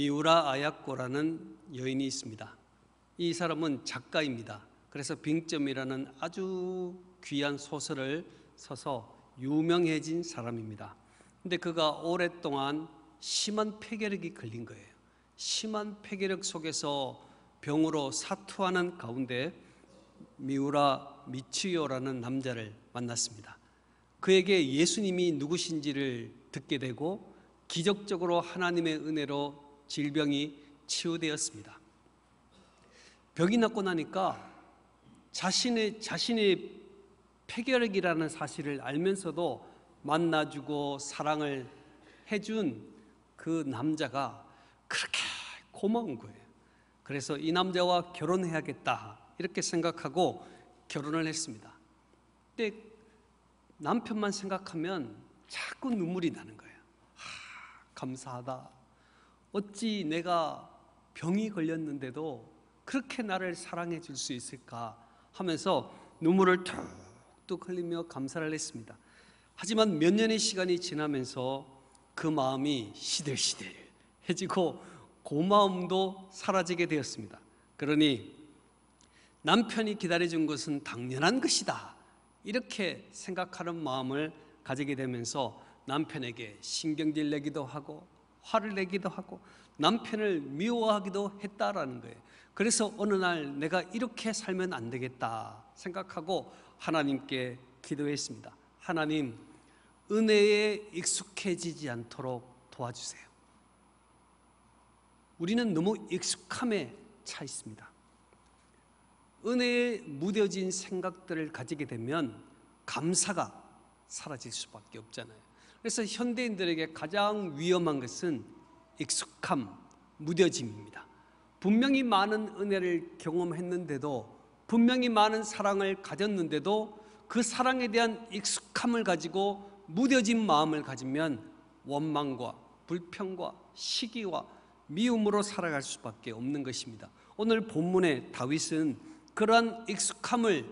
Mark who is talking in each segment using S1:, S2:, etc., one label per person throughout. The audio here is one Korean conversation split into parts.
S1: 미우라 아야코라는 여인이 있습니다. 이 사람은 작가입니다. 그래서 빙점이라는 아주 귀한 소설을 써서 유명해진 사람입니다. 근데 그가 오랫동안 심한 폐결핵이 걸린 거예요. 심한 폐결핵 속에서 병으로 사투하는 가운데 미우라 미치요라는 남자를 만났습니다. 그에게 예수님이 누구신지를 듣게 되고 기적적으로 하나님의 은혜로 질병이 치유되었습니다. 병이 났고 나니까 자신의 자신의 폐결핵이라는 사실을 알면서도 만나주고 사랑을 해준 그 남자가 그렇게 고마운 거예요. 그래서 이 남자와 결혼해야겠다 이렇게 생각하고 결혼을 했습니다. 근데 남편만 생각하면 자꾸 눈물이 나는 거예요. 하, 감사하다. 어찌 내가 병이 걸렸는데도 그렇게 나를 사랑해 줄 수 있을까 하면서 눈물을 툭툭 흘리며 감사를 했습니다. 하지만 몇 년의 시간이 지나면서 그 마음이 시들시들해지고 고마움도 사라지게 되었습니다. 그러니 남편이 기다려준 것은 당연한 것이다. 이렇게 생각하는 마음을 가지게 되면서 남편에게 신경질 내기도 하고 화를 내기도 하고 남편을 미워하기도 했다라는 거예요. 그래서 어느 날 내가 이렇게 살면 안 되겠다 생각하고 하나님께 기도했습니다. 하나님, 은혜에 익숙해지지 않도록 도와주세요. 우리는 너무 익숙함에 차 있습니다. 은혜에 무뎌진 생각들을 가지게 되면 감사가 사라질 수밖에 없잖아요. 그래서 현대인들에게 가장 위험한 것은 익숙함, 무뎌짐입니다. 분명히 많은 은혜를 경험했는데도 분명히 많은 사랑을 가졌는데도 그 사랑에 대한 익숙함을 가지고 무뎌진 마음을 가지면 원망과 불평과 시기와 미움으로 살아갈 수밖에 없는 것입니다. 오늘 본문의 다윗은 그러한 익숙함을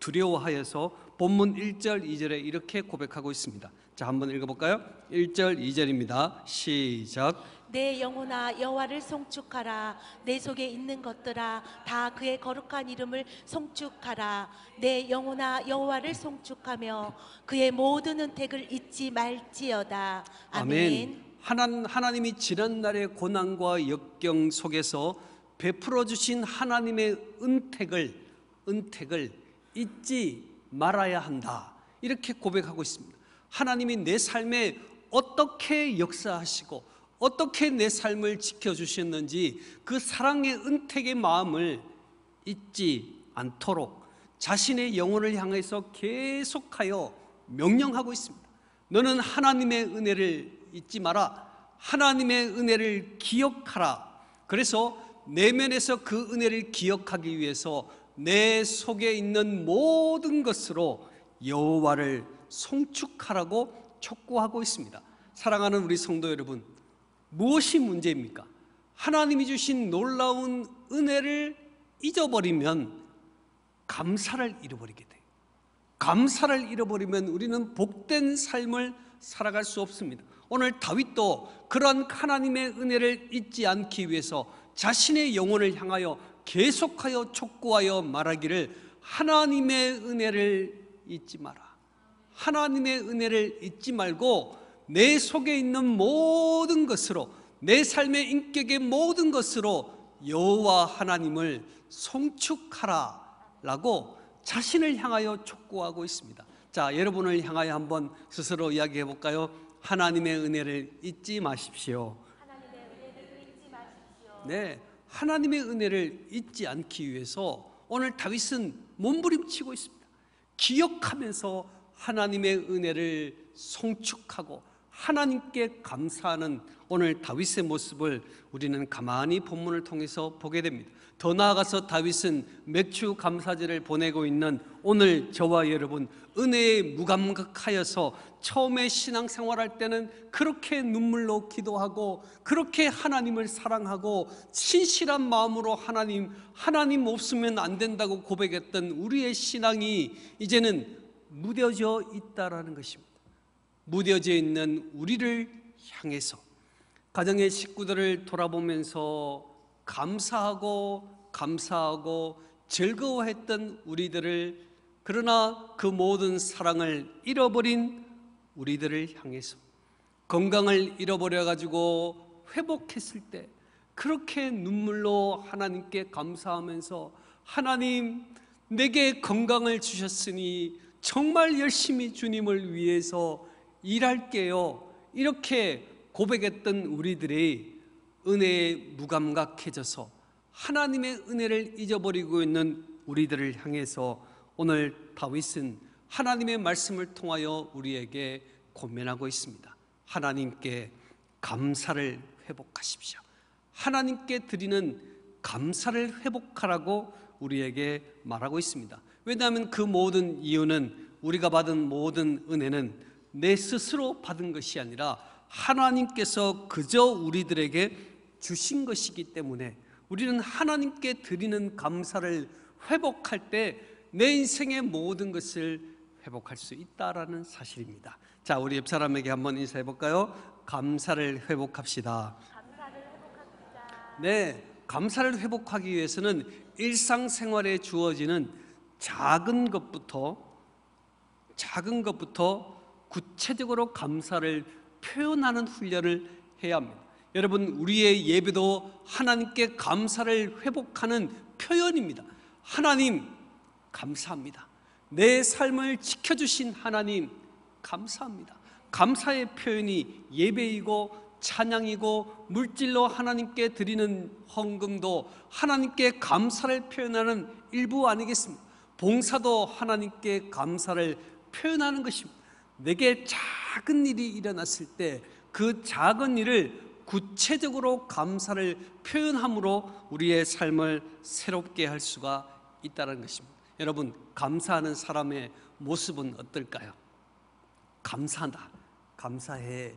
S1: 두려워하여서 본문 1절 2절에 이렇게 고백하고 있습니다. 자, 한번 읽어 볼까요? 1절 2절입니다. 시작.
S2: 내 영혼아 여호와를 송축하라 내 속에 있는 것들아 다 그의 거룩한 이름을 송축하라 내 영혼아 여호와를 송축하며 그의 모든 은택을 잊지 말지어다 아멘,
S1: 하나님, 하나님이 지난날의 고난과 역경 속에서 베풀어 주신 하나님의 은택을 은택을 잊지 말아야 한다. 이렇게 고백하고 있습니다. 하나님이 내 삶에 어떻게 역사하시고 어떻게 내 삶을 지켜주셨는지 그 사랑의 은택의 마음을 잊지 않도록 자신의 영혼을 향해서 계속하여 명령하고 있습니다. 너는 하나님의 은혜를 잊지 마라. 하나님의 은혜를 기억하라. 그래서 내면에서 그 은혜를 기억하기 위해서 내 속에 있는 모든 것으로 여호와를 송축하라고 촉구하고 있습니다. 사랑하는 우리 성도 여러분, 무엇이 문제입니까? 하나님이 주신 놀라운 은혜를 잊어버리면 감사를 잃어버리게 돼요. 감사를 잃어버리면 우리는 복된 삶을 살아갈 수 없습니다. 오늘 다윗도 그런 하나님의 은혜를 잊지 않기 위해서 자신의 영혼을 향하여 계속하여 촉구하여 말하기를 하나님의 은혜를 잊지 마라. 하나님의 은혜를 잊지 말고 내 속에 있는 모든 것으로 내 삶의 인격의 모든 것으로 여호와 하나님을 송축하라라고 자신을 향하여 촉구하고 있습니다. 자, 여러분을 향하여 한번 스스로 이야기해 볼까요? 하나님의 은혜를 잊지 마십시오. 하나님의 은혜를 잊지 마십시오. 네. 하나님의 은혜를 잊지 않기 위해서 오늘 다윗은 몸부림치고 있습니다. 기억하면서 하나님의 은혜를 송축하고 하나님께 감사하는 오늘 다윗의 모습을 우리는 가만히 본문을 통해서 보게 됩니다. 더 나아가서 다윗은 맥주 감사제를 보내고 있는 오늘 저와 여러분 은혜에 무감각하여서 처음에 신앙생활할 때는 그렇게 눈물로 기도하고 그렇게 하나님을 사랑하고 신실한 마음으로 하나님 하나님 없으면 안 된다고 고백했던 우리의 신앙이 이제는 무뎌져 있다라는 것입니다. 무뎌져 있는 우리를 향해서 가정의 식구들을 돌아보면서 감사하고 감사하고 즐거워했던 우리들을 그러나 그 모든 사랑을 잃어버린 우리들을 향해서 건강을 잃어버려 가지고 회복했을 때 그렇게 눈물로 하나님께 감사하면서 하나님 내게 건강을 주셨으니 정말 열심히 주님을 위해서 일할게요. 이렇게 고백했던 우리들이 은혜에 무감각해져서 하나님의 은혜를 잊어버리고 있는 우리들을 향해서 오늘 다윗은 하나님의 말씀을 통하여 우리에게 고민하고 있습니다. 하나님께 감사를 회복하십시오. 하나님께 드리는 감사를 회복하라고 우리에게 말하고 있습니다. 왜냐하면 그 모든 이유는 우리가 받은 모든 은혜는 내 스스로 받은 것이 아니라 하나님께서 그저 우리들에게 주신 것이기 때문에 우리는 하나님께 드리는 감사를 회복할 때 내 인생의 모든 것을 회복할 수 있다라는 사실입니다. 자, 우리 옆 사람에게 한번 인사해 볼까요? 감사를 회복합시다. 감사를 회복합시다. 네, 감사를 회복하기 위해서는 일상생활에 주어지는 작은 것부터 작은 것부터 구체적으로 감사를 표현하는 훈련을 해야 합니다. 여러분 우리의 예배도 하나님께 감사를 회복하는 표현입니다. 하나님 감사합니다. 내 삶을 지켜주신 하나님 감사합니다. 감사의 표현이 예배이고 찬양이고 물질로 하나님께 드리는 헌금도 하나님께 감사를 표현하는 일부 아니겠습니까? 봉사도 하나님께 감사를 표현하는 것입니다. 내게 작은 일이 일어났을 때 그 작은 일을 구체적으로 감사를 표현함으로 우리의 삶을 새롭게 할 수가 있다는 것입니다. 여러분, 감사하는 사람의 모습은 어떨까요? 감사다 감사해.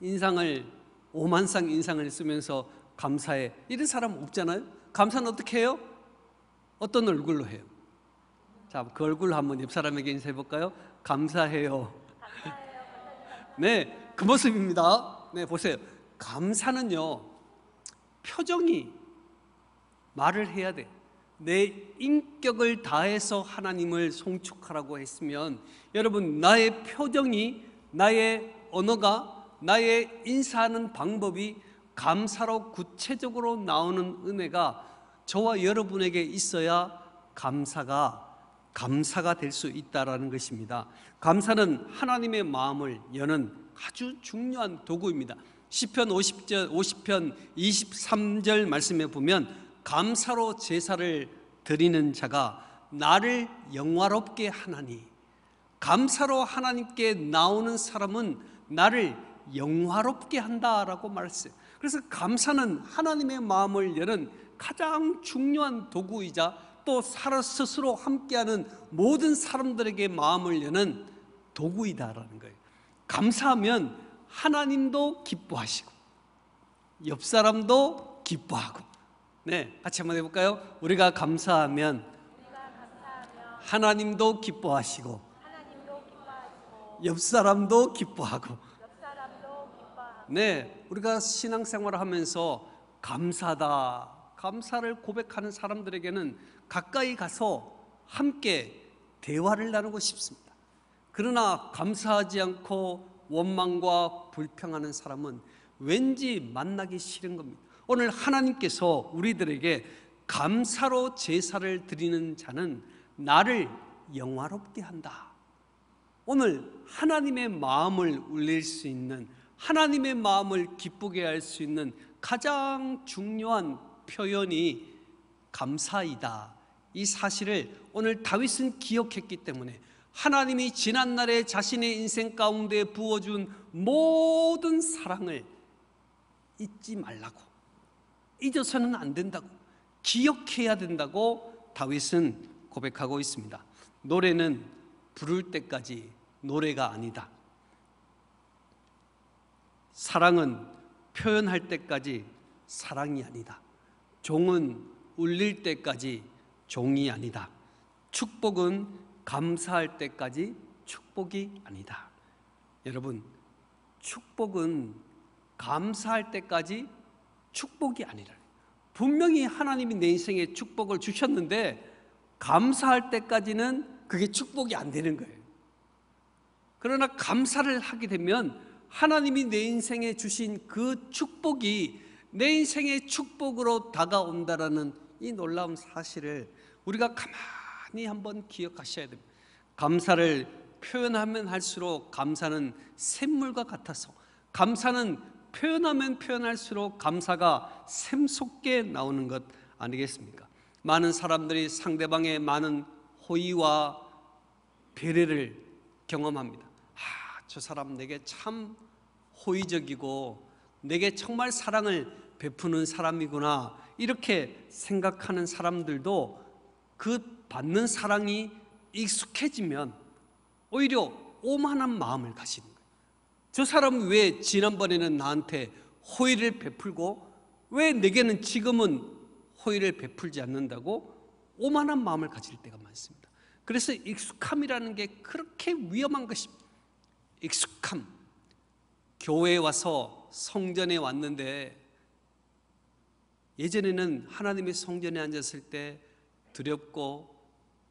S1: 인상을, 오만상 인상을 쓰면서 감사해. 이런 사람 없잖아요? 감사는 어떻게 해요? 어떤 얼굴로 해요? 자, 그 얼굴 한번 옆 사람에게 인사해 볼까요? 감사해요. 감사해요. 네, 그 모습입니다. 네, 보세요. 감사는요, 표정이 말을 해야 돼. 내 인격을 다해서 하나님을 송축하라고 했으면 여러분, 나의 표정이, 나의 언어가, 나의 인사하는 방법이 감사로 구체적으로 나오는 은혜가 저와 여러분에게 있어야 감사가 감사가 될 수 있다라는 것입니다. 감사는 하나님의 마음을 여는 아주 중요한 도구입니다. 시편 50절 50편 23절 말씀에 보면 감사로 제사를 드리는 자가 나를 영화롭게 하나니 감사로 하나님께 나오는 사람은 나를 영화롭게 한다라고 말했어요. 그래서 감사는 하나님의 마음을 여는 가장 중요한 도구이자 또 살아 스스로 함께하는 모든 사람들에게 마음을 여는 도구이다라는 거예요. 감사하면 하나님도 기뻐하시고 옆 사람도 기뻐하고 네 같이 한번 해볼까요? 우리가 감사하면, 하나님도기뻐하시고옆 사람도 기뻐하고 네 우리가 신앙생활을 하면서 감사다 감사를 고백하는 사람들에게는 가까이 가서 함께 대화를 나누고 싶습니다 그러나 감사하지 않고 원망과 불평하는 사람은 왠지 만나기 싫은 겁니다. 오늘 하나님께서 우리들에게 감사로 제사를 드리는 자는 나를 영화롭게 한다. 오늘 하나님의 마음을 울릴 수 있는 하나님의 마음을 기쁘게 할 수 있는 가장 중요한 표현이 감사이다. 이 사실을 오늘 다윗은 기억했기 때문에 하나님이 지난날에 자신의 인생 가운데 부어준 모든 사랑을 잊지 말라고 잊어서는 안 된다고 기억해야 된다고 다윗은 고백하고 있습니다. 노래는 부를 때까지 노래가 아니다. 사랑은 표현할 때까지 사랑이 아니다. 종은 울릴 때까지 종이 아니다. 축복은 감사할 때까지 축복이 아니다. 여러분, 축복은 감사할 때까지 축복이 아니라 분명히 하나님이 내 인생에 축복을 주셨는데 감사할 때까지는 그게 축복이 안 되는 거예요. 그러나 감사를 하게 되면 하나님이 내 인생에 주신 그 축복이 내 인생의 축복으로 다가온다라는 이 놀라운 사실을 우리가 가만 많이 한번 기억하셔야 됩니다. 감사를 표현하면 할수록 감사는 샘물과 같아서 감사는 표현하면 표현할수록 감사가 샘솟게 나오는 것 아니겠습니까? 많은 사람들이 상대방의 많은 호의와 배려를 경험합니다. 아, 저 사람 내게 참 호의적이고 내게 정말 사랑을 베푸는 사람이구나 이렇게 생각하는 사람들도 그 받는 사랑이 익숙해지면 오히려 오만한 마음을 가지는 거예요. 저사람왜 지난번에는 나한테 호의를 베풀고 왜 내게는 지금은 호의를 베풀지 않는다고 오만한 마음을 가질 때가 많습니다. 그래서 익숙함이라는 게 그렇게 위험한 것입니다. 익숙함. 교회에 와서 성전에 왔는데 예전에는 하나님의 성전에 앉았을 때 두렵고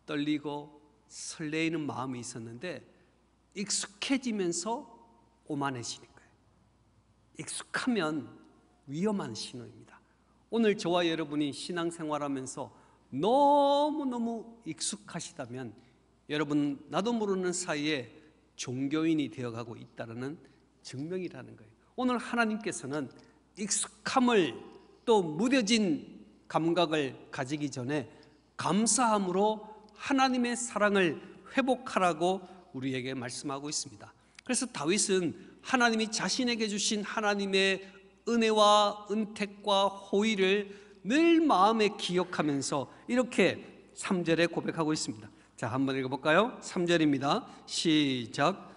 S1: 떨리고 설레이는 마음이 있었는데 익숙해지면서 오만해지는 거예요. 익숙하면 위험한 신호입니다. 오늘 저와 여러분이 신앙생활하면서 너무너무 익숙하시다면 여러분 나도 모르는 사이에 종교인이 되어가고 있다는 증명이라는 거예요. 오늘 하나님께서는 익숙함을 또 무뎌진 감각을 가지기 전에 감사함으로 하나님의 사랑을 회복하라고 우리에게 말씀하고 있습니다. 그래서 다윗은 하나님이 자신에게 주신 하나님의 은혜와 은택과 호의를 늘 마음에 기억하면서 이렇게 3절에 고백하고 있습니다. 자, 한번 읽어 볼까요? 3절입니다. 시작.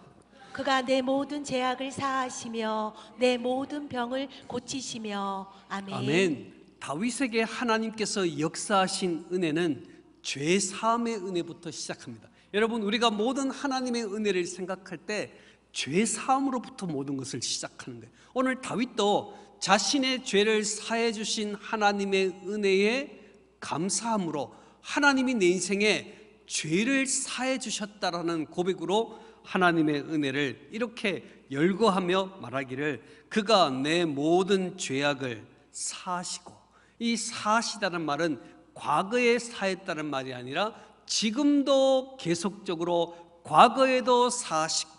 S2: 그가 내 모든 제약을 사하시며 내 모든 병을 고치시며 아멘. 아멘.
S1: 다윗에게 하나님께서 역사하신 은혜는 죄 사함의 은혜부터 시작합니다. 여러분 우리가 모든 하나님의 은혜를 생각할 때 죄 사함으로부터 모든 것을 시작하는 거예요. 오늘 다윗도 자신의 죄를 사해 주신 하나님의 은혜에 감사함으로 하나님이 내 인생에 죄를 사해 주셨다라는 고백으로 하나님의 은혜를 이렇게 열거하며 말하기를 그가 내 모든 죄악을 사시고 이 사시다는 말은 과거에 사했다는 말이 아니라 지금도 계속적으로 과거에도 사시고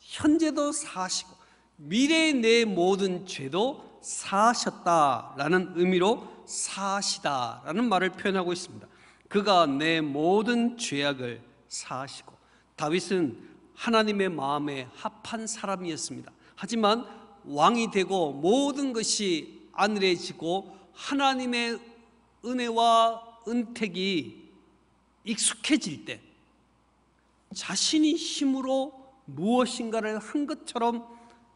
S1: 현재도 사시고 미래의 내 모든 죄도 사셨다라는 의미로 사시다라는 말을 표현하고 있습니다. 그가 내 모든 죄악을 사시고 다윗은 하나님의 마음에 합한 사람이었습니다. 하지만 왕이 되고 모든 것이 아늘해지고 하나님의 은혜와 은택이 익숙해질 때 자신이 힘으로 무엇인가를 한 것처럼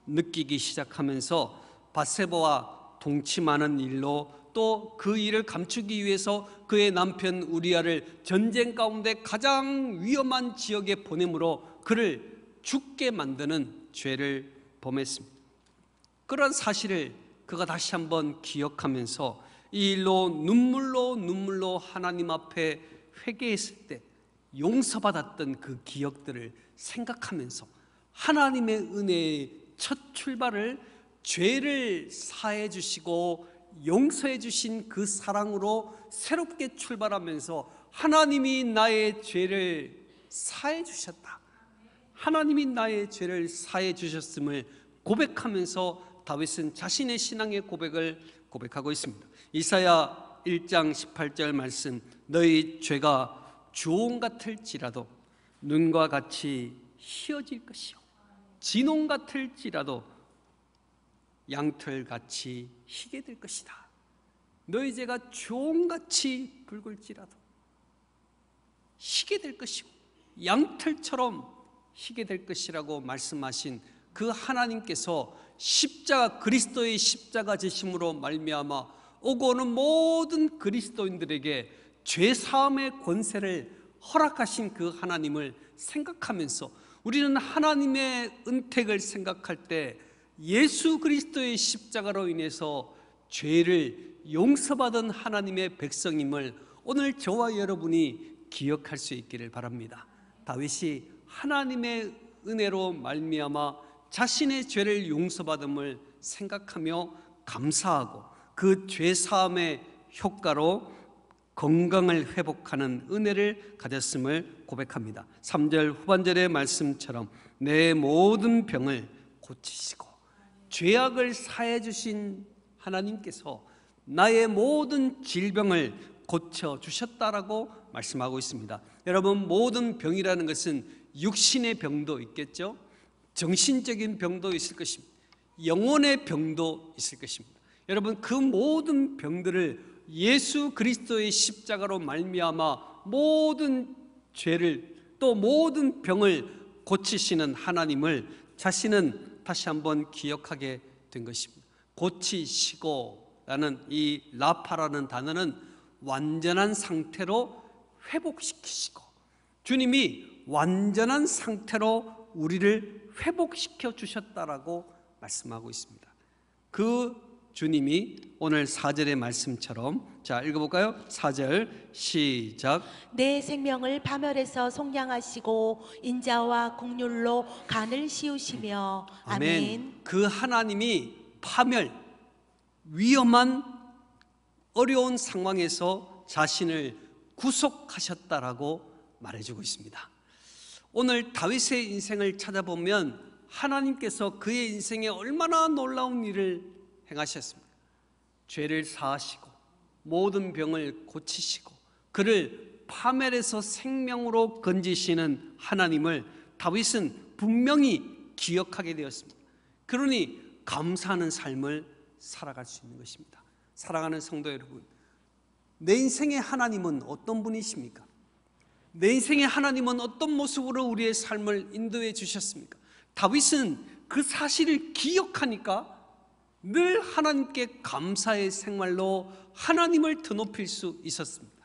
S1: 느끼기 시작하면서 바세바와 동침하는 일로 또 그 일을 감추기 위해서 그의 남편 우리아를 전쟁 가운데 가장 위험한 지역에 보내므로 그를 죽게 만드는 죄를 범했습니다. 그런 사실을 그가 다시 한번 기억하면서 이 일로 눈물로 눈물로 하나님 앞에 회개했을 때 용서받았던 그 기억들을 생각하면서 하나님의 은혜의 첫 출발을 죄를 사해 주시고 용서해 주신 그 사랑으로 새롭게 출발하면서 하나님이 나의 죄를 사해 주셨다. 하나님이 나의 죄를 사해 주셨음을 고백하면서 다윗은 자신의 신앙의 고백을 고백하고 있습니다. 이사야 1장 18절 말씀 너희 죄가 주홍 같을지라도 눈과 같이 희어질 것이요 진홍 같을지라도 양털같이 희게 될 것이다 너희 죄가 주홍같이 붉을지라도 희게 될 것이고 양털처럼 희게 될 것이라고 말씀하신 그 하나님께서 십자가 그리스도의 십자가 지심으로 말미암아 오고 오는 모든 그리스도인들에게 죄 사함의 권세를 허락하신 그 하나님을 생각하면서 우리는 하나님의 은택을 생각할 때 예수 그리스도의 십자가로 인해서 죄를 용서받은 하나님의 백성임을 오늘 저와 여러분이 기억할 수 있기를 바랍니다. 다윗이 하나님의 은혜로 말미암아 자신의 죄를 용서받음을 생각하며 감사하고 그죄 사함의 효과로 건강을 회복하는 은혜를 가졌음을 고백합니다. 3절 후반절의 말씀처럼 내 모든 병을 고치시고 죄악을 사해 주신 하나님께서 나의 모든 질병을 고쳐 주셨다라고 말씀하고 있습니다. 여러분 모든 병이라는 것은 육신의 병도 있겠죠. 정신적인 병도 있을 것입니다. 영혼의 병도 있을 것입니다. 여러분 그 모든 병들을 예수 그리스도의 십자가로 말미암아 모든 죄를 또 모든 병을 고치시는 하나님을 자신은 다시 한번 기억하게 된 것입니다. 고치시고라는 이 라파라는 단어는 완전한 상태로 회복시키시고 주님이 완전한 상태로 우리를 회복시켜 주셨다라고 말씀하고 있습니다. 그 주님이 오늘 4절의 말씀처럼 자 읽어볼까요? 4절 시작
S2: 내 생명을 파멸해서 속량하시고 인자와 공률로 간을 씌우시며 아멘. 아멘
S1: 그 하나님이 파멸 위험한 어려운 상황에서 자신을 구속하셨다라고 말해주고 있습니다 오늘 다윗의 인생을 찾아보면 하나님께서 그의 인생에 얼마나 놀라운 일을 행하셨습니다. 죄를 사하시고 모든 병을 고치시고 그를 파멸에서 생명으로 건지시는 하나님을 다윗은 분명히 기억하게 되었습니다. 그러니 감사하는 삶을 살아갈 수 있는 것입니다. 사랑하는 성도 여러분, 내 인생의 하나님은 어떤 분이십니까? 내 인생의 하나님은 어떤 모습으로 우리의 삶을 인도해 주셨습니까? 다윗은 그 사실을 기억하니까 늘 하나님께 감사의 생활로 하나님을 드높일 수 있었습니다.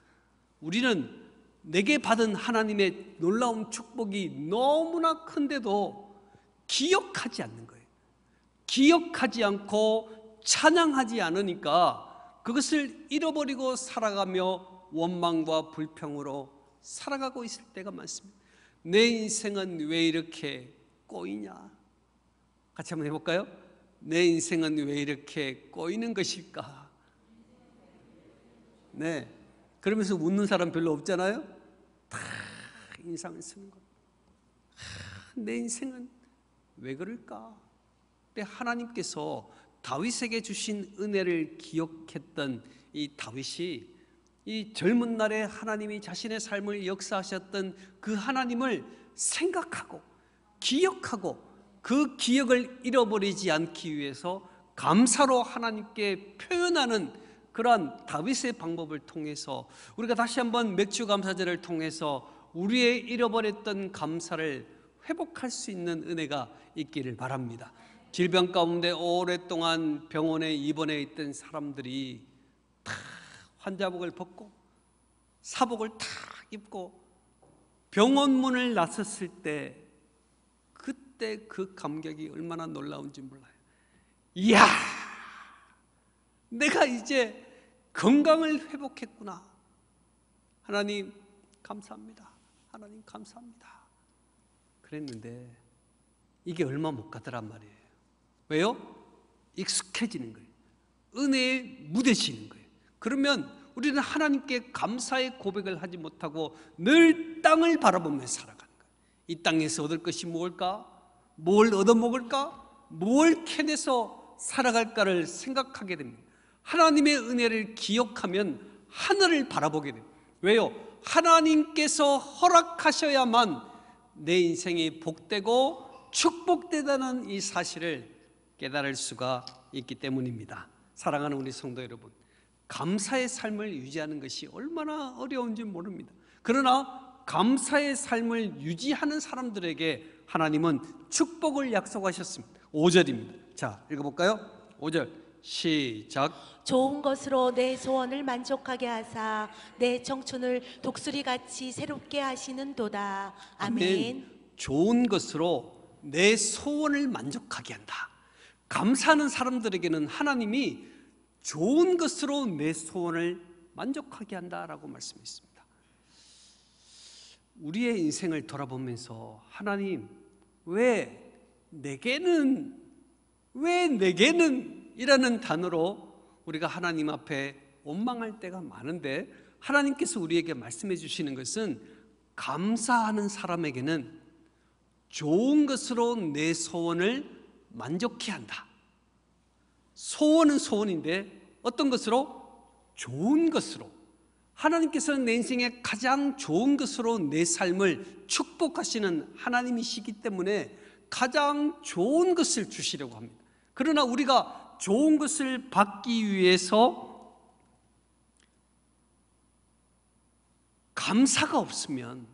S1: 우리는 내게 받은 하나님의 놀라운 축복이 너무나 큰데도 기억하지 않는 거예요. 기억하지 않고 찬양하지 않으니까 그것을 잃어버리고 살아가며 원망과 불평으로 살아가고 있을 때가 많습니다. 내 인생은 왜 이렇게 꼬이냐? 같이 한번 해볼까요? 내 인생은 왜 이렇게 꼬이는 것일까? 네. 그러면서 웃는 사람 별로 없잖아요? 다 인상을 쓰는 거. 내 인생은 왜 그럴까? 근데 하나님께서 다윗에게 주신 은혜를 기억했던 이 다윗이 이 젊은 날에 하나님이 자신의 삶을 역사하셨던 그 하나님을 생각하고 기억하고 그 기억을 잃어버리지 않기 위해서 감사로 하나님께 표현하는 그러한 다윗의 방법을 통해서 우리가 다시 한번 맥주 감사제를 통해서 우리의 잃어버렸던 감사를 회복할 수 있는 은혜가 있기를 바랍니다. 질병 가운데 오랫동안 병원에 입원해 있던 사람들이 다 환자복을 벗고 사복을 탁 입고 병원 문을 나섰을 때 그때그 감격이 얼마나 놀라운지 몰라요. 이야! 내가 이제 건강을 회복했구나. 하나님, 감사합니다. 하나님, 감사합니다. 그랬는데, 이게 얼마 못 가더란 말이에요. 왜요? 익숙해지는 거예요. 은혜에 무대지는 거예요. 그러면 우리는 하나님께 감사의 고백을 하지 못하고 늘 땅을 바라보며 살아가는 거예요. 이 땅에서 얻을 것이 뭘까? 뭘 얻어먹을까? 뭘 캐내서 살아갈까를 생각하게 됩니다. 하나님의 은혜를 기억하면 하늘을 바라보게 됩니다. 왜요? 하나님께서 허락하셔야만 내 인생이 복되고 축복되다는 이 사실을 깨달을 수가 있기 때문입니다. 사랑하는 우리 성도 여러분, 감사의 삶을 유지하는 것이 얼마나 어려운지 모릅니다. 그러나 감사의 삶을 유지하는 사람들에게 하나님은 축복을 약속하셨습니다. 5절입니다. 자, 읽어볼까요? 5절. 시작.
S2: 좋은 것으로 내 소원을 만족하게 하사 내 청춘을 독수리 같이 새롭게 하시는도다. 아멘. 아멘.
S1: 좋은 것으로 내 소원을 만족하게 한다. 감사하는 사람들에게는 하나님이 좋은 것으로 내 소원을 만족하게 한다라고 말씀했습니다. 우리의 인생을 돌아보면서 하나님 왜 내게는 왜 내게는 이라는 단어로 우리가 하나님 앞에 원망할 때가 많은데 하나님께서 우리에게 말씀해 주시는 것은 감사하는 사람에게는 좋은 것으로 내 소원을 만족해 한다. 소원은 소원인데 어떤 것으로? 좋은 것으로 하나님께서는 내 인생에 가장 좋은 것으로 내 삶을 축복하시는 하나님이시기 때문에 가장 좋은 것을 주시려고 합니다. 그러나 우리가 좋은 것을 받기 위해서 감사가 없으면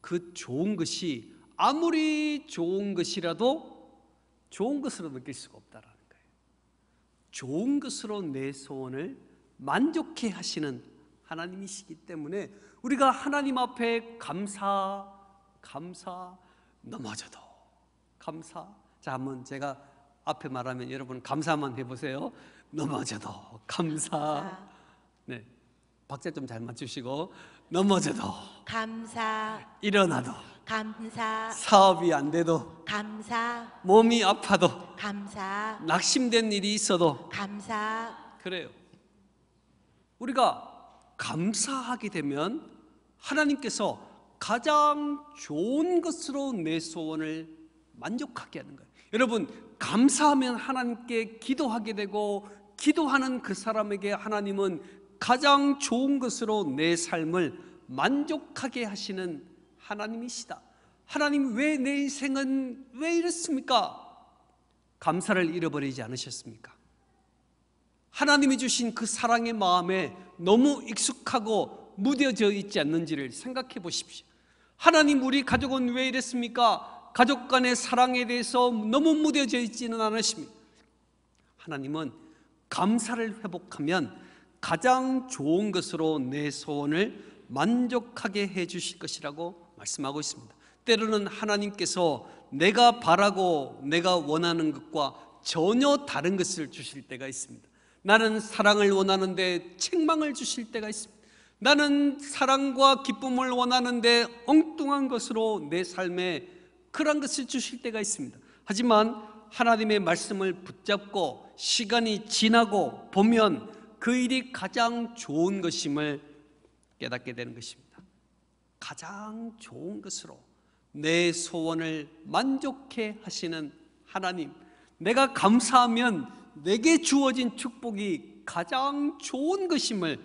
S1: 그 좋은 것이 아무리 좋은 것이라도 좋은 것으로 느낄 수가 없다라는 거예요. 좋은 것으로 내 소원을 만족해 하시는 하나님이시기 때문에 우리가 하나님 앞에 감사, 감사, 넘어져도 감사. 자, 한번 제가 앞에 말하면 여러분 감사만 해보세요. 넘어져도 감사. 네. 박자 좀잘 맞추시고 넘어져도
S2: 감사 일어나도 감사
S1: 사업이 안 돼도
S2: 감사
S1: 몸이 아파도
S2: 감사
S1: 낙심된 일이 있어도
S2: 감사
S1: 그래요 우리가 감사하게 되면 하나님께서 가장 좋은 것으로 내 소원을 만족하게 하는 거예요. 여러분, 감사하면 하나님께 기도하게 되고 기도하는 그 사람에게 하나님은 가장 좋은 것으로 내 삶을 만족하게 하시는 하나님이시다. 하나님 왜 내 인생은 왜 이렇습니까? 감사를 잃어버리지 않으셨습니까? 하나님이 주신 그 사랑의 마음에 너무 익숙하고 무뎌져 있지 않는지를 생각해 보십시오. 하나님 우리 가족은 왜 이랬습니까? 가족 간의 사랑에 대해서 너무 무뎌져 있지는 않으십니다. 하나님은 감사를 회복하면 가장 좋은 것으로 내 소원을 만족하게 해 주실 것이라고 말씀하고 있습니다. 때로는 하나님께서 내가 바라고 내가 원하는 것과 전혀 다른 것을 주실 때가 있습니다. 나는 사랑을 원하는데 책망을 주실 때가 있습니다. 나는 사랑과 기쁨을 원하는데 엉뚱한 것으로 내 삶에 그런 것을 주실 때가 있습니다. 하지만 하나님의 말씀을 붙잡고 시간이 지나고 보면 그 일이 가장 좋은 것임을 깨닫게 되는 것입니다. 가장 좋은 것으로 내 소원을 만족해 하시는 하나님. 내가 감사하면 내게 주어진 축복이 가장 좋은 것임을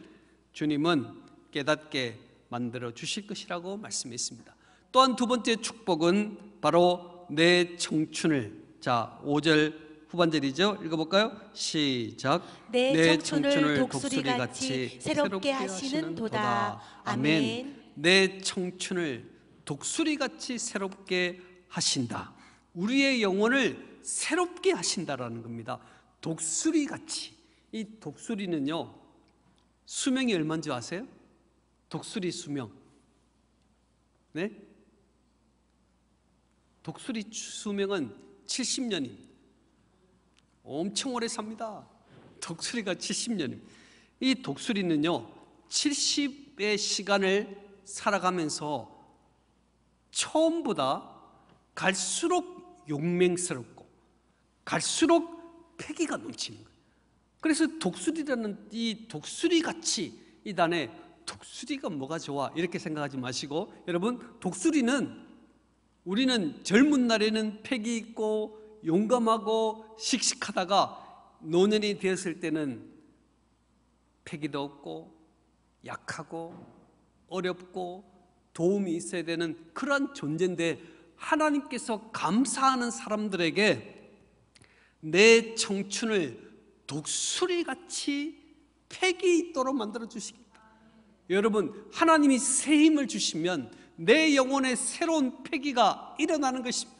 S1: 주님은 깨닫게 만들어 주실 것이라고 말씀했습니다. 또한 두 번째 축복은 바로 내 청춘을 자 5절 후반절이죠. 읽어볼까요? 시작.
S2: 내, 내 청춘을, 청춘을 독수리 같이 새롭게 하시는 도다. 아멘.
S1: 내 청춘을 독수리 같이 새롭게 하신다. 우리의 영혼을 새롭게 하신다라는 겁니다. 독수리 같이 이 독수리는요 수명이 얼마인지 아세요? 독수리 수명 네? 독수리 수명은 70년입니다 엄청 오래 삽니다 독수리가 70년입니다 이 독수리는요 70의 시간을 살아가면서 처음보다 갈수록 용맹스럽고 갈수록 폐기가 넘치는 거예요. 그래서 독수리라는 이 독수리 같이 이 단에 독수리가 뭐가 좋아 이렇게 생각하지 마시고 여러분 독수리는 우리는 젊은 날에는 패기 있고 용감하고 씩씩하다가 노년이 되었을 때는 패기도 없고 약하고 어렵고 도움이 있어야 되는 그러한 존재인데 하나님께서 감사하는 사람들에게 내 청춘을 독수리같이 패기 있도록 만들어 주시겠다. 여러분, 하나님이 새 힘을 주시면 내 영혼의 새로운 폐기가 일어나는 것입니다.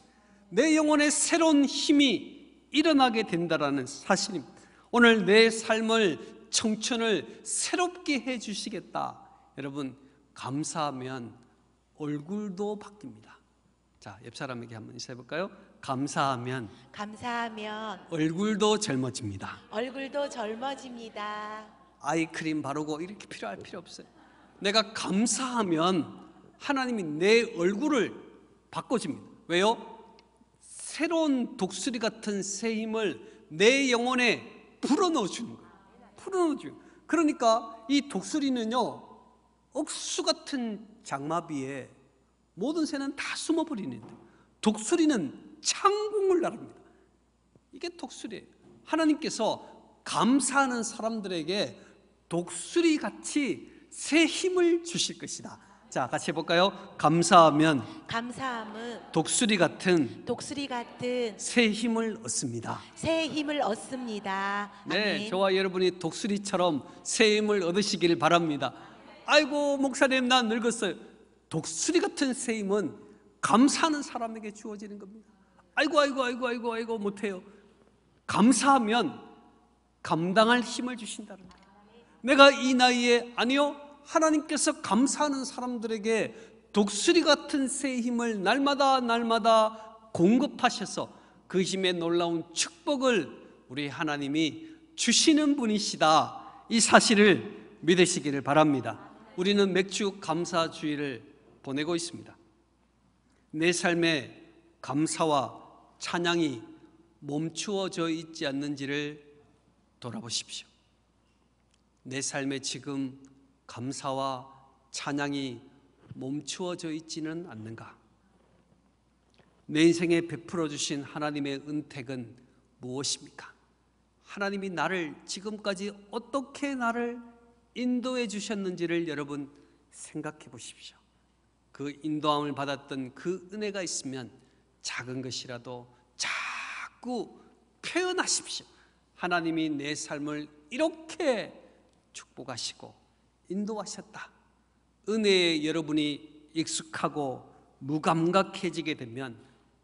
S1: 내 영혼의 새로운 힘이 일어나게 된다라는 사실입니다. 오늘 내 삶을 청춘을 새롭게 해 주시겠다. 여러분, 감사하면 얼굴도 바뀝니다. 자, 옆 사람에게 한 번 인사해 볼까요? 감사하면
S2: 감사하면
S1: 얼굴도 젊어집니다.
S2: 얼굴도 젊어집니다.
S1: 아이크림 바르고 이렇게 필요할 필요 없어요. 내가 감사하면 하나님이 내 얼굴을 바꿔줍니다. 왜요? 새로운 독수리 같은 새 힘을 내 영혼에 불어넣어 주는 거예요. 불어넣어 주요 그러니까 이 독수리는요, 억수 같은 장마비에 모든 새는 다 숨어버리는데 독수리는 창공을 나릅니다. 이게 독수리예요. 하나님께서 감사하는 사람들에게 독수리 같이 새 힘을 주실 것이다. 자, 같이 해볼까요? 감사하면
S2: 감사함은
S1: 독수리 같은
S2: 독수리 같은
S1: 새 힘을 얻습니다.
S2: 새 힘을 얻습니다. 네, 아멘. 저와
S1: 여러분이 독수리처럼 새 힘을 얻으시길 바랍니다.
S2: 아이고 목사님 나
S1: 늙었어요. 독수리 같은 세임은 감사하는 사람에게 주어지는 겁니다. 아이고, 아이고, 아이고, 아이고, 아이고, 못해요. 감사하면 감당할 힘을 주신다는 거예요. 내가 이 나이에, 아니요, 하나님께서 감사하는 사람들에게 독수리 같은 새 힘을 날마다 날마다 공급하셔서 그 힘의 놀라운 축복을 우리 하나님이 주시는 분이시다. 이 사실을 믿으시기를 바랍니다. 우리는 맥주 감사주의를 보내고 있습니다. 내 삶에 감사와 찬양이 멈추어져 있지 않는지를 돌아보십시오. 내 삶에 지금 감사와 찬양이 멈추어져 있지는 않는가? 내 인생에 베풀어 주신 하나님의 은택은 무엇입니까? 하나님이 나를 지금까지 어떻게 나를 인도해 주셨는지를 여러분 생각해 보십시오. 그 인도함을 받았던 그 은혜가 있으면 작은 것이라도 자꾸 표현하십시오. 하나님이 내 삶을 이렇게 축복하시고 인도하셨다. 은혜에 여러분이 익숙하고 무감각해지게 되면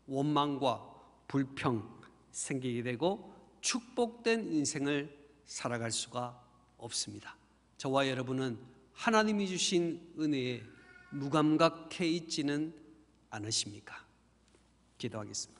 S1: 원망과 불평 생기게 되고 축복된 인생을 살아갈 수가 없습니다. 저와 여러분은 하나님이 주신 은혜에 무감각해 있지는 않으십니까? 기도하겠습니다.